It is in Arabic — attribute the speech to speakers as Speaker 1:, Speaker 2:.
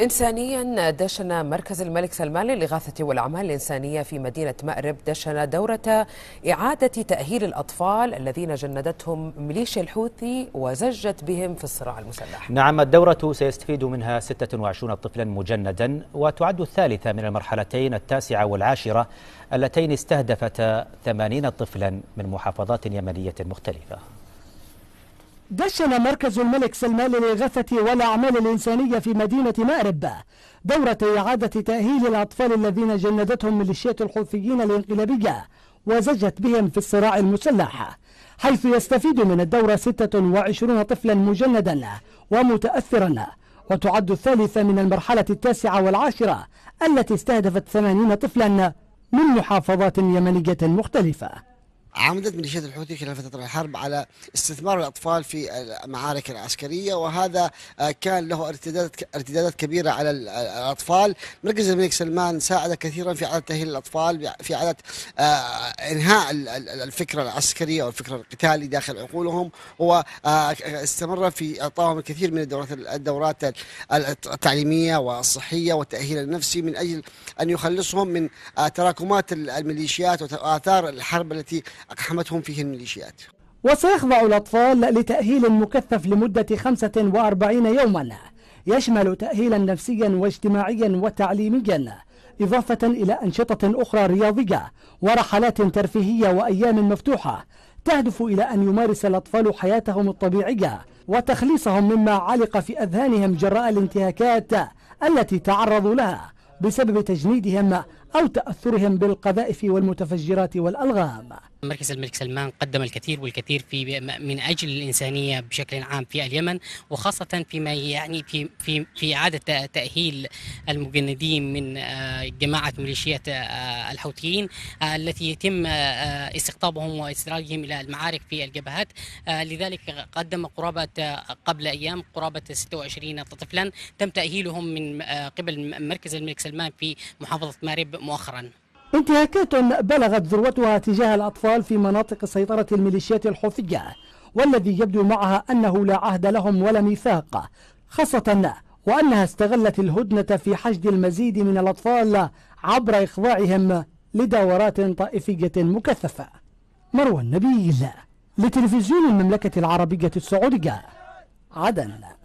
Speaker 1: إنسانيا دشن مركز الملك سلمان للإغاثة والأعمال الإنسانية في مدينة مأرب دشن دورة إعادة تأهيل الأطفال الذين جندتهم ميليشيا الحوثي وزجت بهم في الصراع المسلح
Speaker 2: نعم الدورة سيستفيد منها 26 طفلا مجندا وتعد الثالثة من المرحلتين التاسعة والعاشرة اللتين استهدفتا 80 طفلا من محافظات يمنية مختلفة
Speaker 1: دشن مركز الملك سلمان للإغاثة والأعمال الإنسانية في مدينة مأرب دورة إعادة تأهيل الأطفال الذين جندتهم ميليشيات الحوثيين الانقلابية وزجت بهم في الصراع المسلح حيث يستفيد من الدورة 26 طفلا مجندا ومتأثرا وتعد الثالثة من المرحلة التاسعة والعاشرة التي استهدفت 80 طفلا من محافظات يمنية مختلفة
Speaker 3: عمدت ميليشيات الحوثي خلال فترة الحرب على استثمار الأطفال في المعارك العسكرية وهذا آه، كان له ارتدادات ارتدادات كبيرة على آه، الأطفال مركز الملك سلمان ساعد كثيرا في إعادة تأهيل الأطفال في إعادة آه، إنهاء الفكرة العسكرية والفكرة القتالي داخل عقولهم واستمر في إعطائهم الكثير من الدورات الدورات التعليمية والصحية والتأهيل النفسي من أجل أن يخلصهم من تراكمات الميليشيات وآثار الحرب التي أقحمتهم فيه الميليشيات وسيخضع
Speaker 1: الأطفال لتأهيل مكثف لمدة 45 يوما يشمل تأهيلا نفسيا واجتماعيا وتعليميا إضافة إلى أنشطة أخرى رياضية ورحلات ترفيهية وأيام مفتوحة تهدف إلى أن يمارس الأطفال حياتهم الطبيعية وتخليصهم مما علق في أذهانهم جراء الانتهاكات التي تعرضوا لها بسبب تجنيدهم أو تأثرهم بالقذائف والمتفجرات والألغام
Speaker 4: مركز الملك سلمان قدم الكثير والكثير في من أجل الإنسانية بشكل عام في اليمن وخاصة فيما يعني في في في إعادة تأهيل المجندين من آه، جماعة ميليشيات آه، الحوثيين آه، التي يتم استقطابهم واستدراجهم إلى المعارك في الجبهات لذلك قدم قرابة قبل أيام قرابة 26 طفلا تم تأهيلهم من قبل مركز الملك سلمان في محافظة مارب مؤخرا
Speaker 1: انتهاكات بلغت ذروتها تجاه الأطفال في مناطق سيطرة الميليشيات الحوثية والذي يبدو معها أنه لا عهد لهم ولا ميثاق خاصة وأنها استغلت الهدنة في حشد المزيد من الأطفال عبر إخضاعهم لدورات طائفية مكثفة مروى النبيل لتلفزيون المملكة العربية السعودية عدن